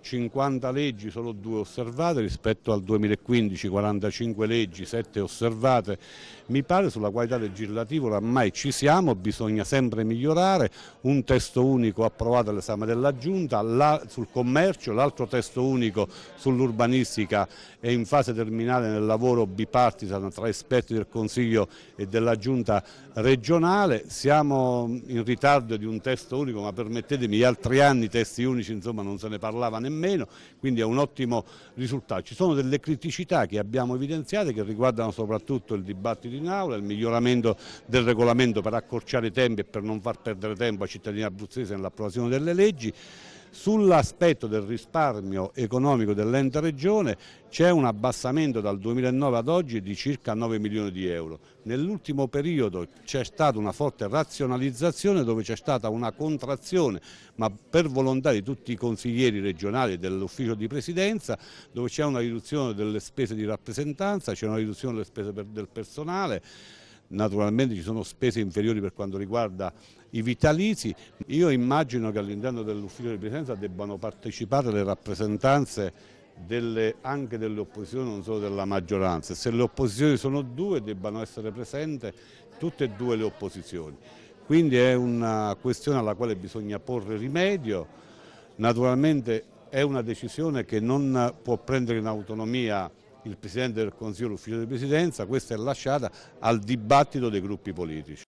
50 leggi, solo 2 osservate, rispetto al 2015 45 leggi, 7 osservate. Mi pare sulla qualità legislativa oramai ci siamo, bisogna sempre migliorare, un testo unico approvato all'esame della Giunta, la, sul commercio, l'altro testo unico sull'urbanistica è in fase terminale nel lavoro bipartisan tra esperti del Consiglio e della Giunta regionale, siamo in ritardo di un testo unico ma permettetemi gli altri anni testi unici insomma non se ne parlava nemmeno nemmeno, quindi è un ottimo risultato. Ci sono delle criticità che abbiamo evidenziato che riguardano soprattutto il dibattito in aula, il miglioramento del regolamento per accorciare i tempi e per non far perdere tempo ai cittadini abruzzesi nell'approvazione delle leggi. Sull'aspetto del risparmio economico dell'ente regione c'è un abbassamento dal 2009 ad oggi di circa 9 milioni di euro. Nell'ultimo periodo c'è stata una forte razionalizzazione dove c'è stata una contrazione, ma per volontà di tutti i consiglieri regionali e dell'ufficio di presidenza, dove c'è una riduzione delle spese di rappresentanza, c'è una riduzione delle spese per, del personale, naturalmente ci sono spese inferiori per quanto riguarda i vitalizi. Io immagino che all'interno dell'ufficio di presidenza debbano partecipare le rappresentanze delle, anche delle opposizioni, non solo della maggioranza. Se le opposizioni sono due debbano essere presenti tutte e due le opposizioni. Quindi è una questione alla quale bisogna porre rimedio. Naturalmente è una decisione che non può prendere in autonomia il Presidente del Consiglio, l'Ufficio di Presidenza, questa è lasciata al dibattito dei gruppi politici.